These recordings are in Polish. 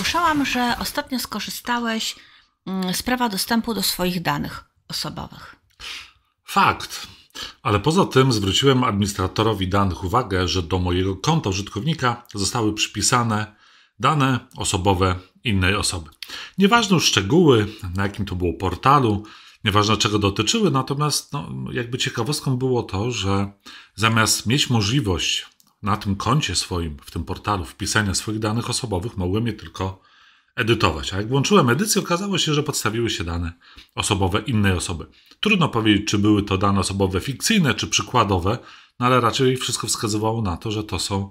Słyszałam, że ostatnio skorzystałeś mm, z prawa dostępu do swoich danych osobowych. Fakt. Ale poza tym zwróciłem administratorowi danych uwagę, że do mojego konta użytkownika zostały przypisane dane osobowe innej osoby. Nieważne szczegóły, na jakim to było portalu, nieważne czego dotyczyły, natomiast no, jakby ciekawostką było to, że zamiast mieć możliwość na tym koncie swoim, w tym portalu wpisania swoich danych osobowych mogłem je tylko edytować. A jak włączyłem edycję, okazało się, że podstawiły się dane osobowe innej osoby. Trudno powiedzieć, czy były to dane osobowe fikcyjne, czy przykładowe, no ale raczej wszystko wskazywało na to, że to są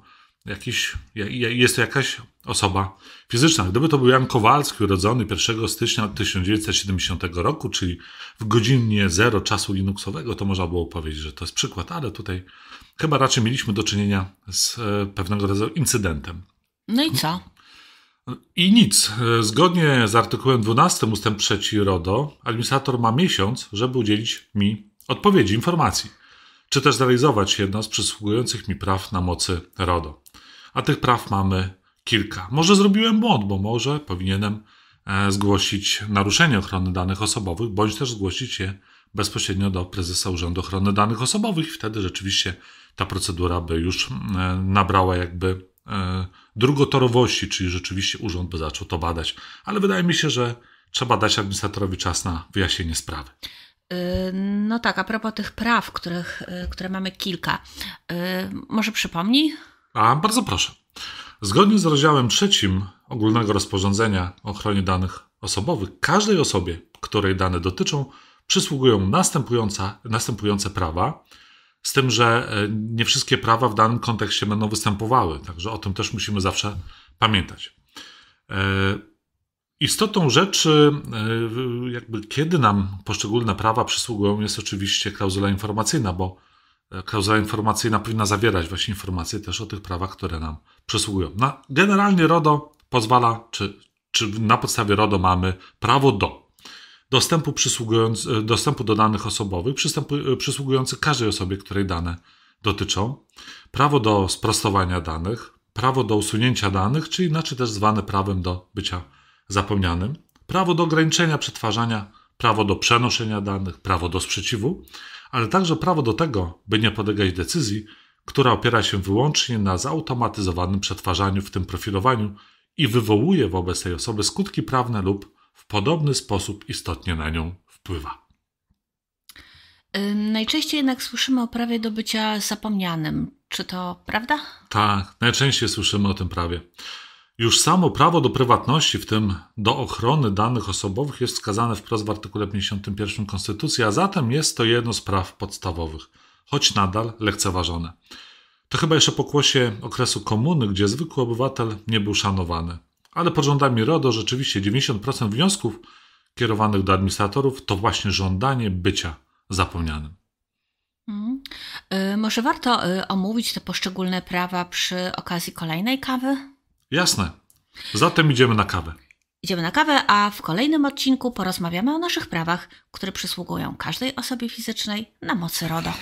jakiś, jest to jakaś osoba fizyczna. Gdyby to był Jan Kowalski, urodzony 1 stycznia 1970 roku, czyli w godzinie zero czasu linuxowego, to można było powiedzieć, że to jest przykład, ale tutaj chyba raczej mieliśmy do czynienia z e, pewnego rodzaju incydentem. No i co? I nic. E, zgodnie z artykułem 12 ust. 3 RODO, administrator ma miesiąc, żeby udzielić mi odpowiedzi, informacji, czy też zrealizować jedno z przysługujących mi praw na mocy RODO a tych praw mamy kilka. Może zrobiłem błąd, bo może powinienem e, zgłosić naruszenie ochrony danych osobowych, bądź też zgłosić je bezpośrednio do prezesa Urzędu Ochrony Danych Osobowych wtedy rzeczywiście ta procedura by już e, nabrała jakby e, drugotorowości, czyli rzeczywiście urząd by zaczął to badać. Ale wydaje mi się, że trzeba dać administratorowi czas na wyjaśnienie sprawy. Y, no tak, a propos tych praw, których, y, które mamy kilka, y, może przypomnij? A bardzo proszę. Zgodnie z rozdziałem trzecim ogólnego rozporządzenia o ochronie danych osobowych, każdej osobie, której dane dotyczą, przysługują następujące prawa, z tym, że e, nie wszystkie prawa w danym kontekście będą występowały, także o tym też musimy zawsze pamiętać. E, istotą rzeczy, e, jakby kiedy nam poszczególne prawa przysługują, jest oczywiście klauzula informacyjna, bo Klauzula informacyjna powinna zawierać właśnie informacje też o tych prawach, które nam przysługują. Na, generalnie RODO pozwala, czy, czy na podstawie RODO mamy prawo do dostępu, e, dostępu do danych osobowych e, przysługujących każdej osobie, której dane dotyczą, prawo do sprostowania danych, prawo do usunięcia danych, czy inaczej też zwane prawem do bycia zapomnianym, prawo do ograniczenia przetwarzania prawo do przenoszenia danych, prawo do sprzeciwu, ale także prawo do tego, by nie podlegać decyzji, która opiera się wyłącznie na zautomatyzowanym przetwarzaniu, w tym profilowaniu i wywołuje wobec tej osoby skutki prawne lub w podobny sposób istotnie na nią wpływa. Y, najczęściej jednak słyszymy o prawie do bycia zapomnianym. Czy to prawda? Tak, najczęściej słyszymy o tym prawie. Już samo prawo do prywatności, w tym do ochrony danych osobowych, jest wskazane wprost w artykule 51 Konstytucji, a zatem jest to jedno z praw podstawowych, choć nadal lekceważone. To chyba jeszcze pokłosie okresu komuny, gdzie zwykły obywatel nie był szanowany. Ale pod rządami RODO rzeczywiście 90% wniosków kierowanych do administratorów to właśnie żądanie bycia zapomnianym. Mm. Y, może warto y, omówić te poszczególne prawa przy okazji kolejnej kawy? Jasne. Zatem idziemy na kawę. Idziemy na kawę, a w kolejnym odcinku porozmawiamy o naszych prawach, które przysługują każdej osobie fizycznej na mocy RODO.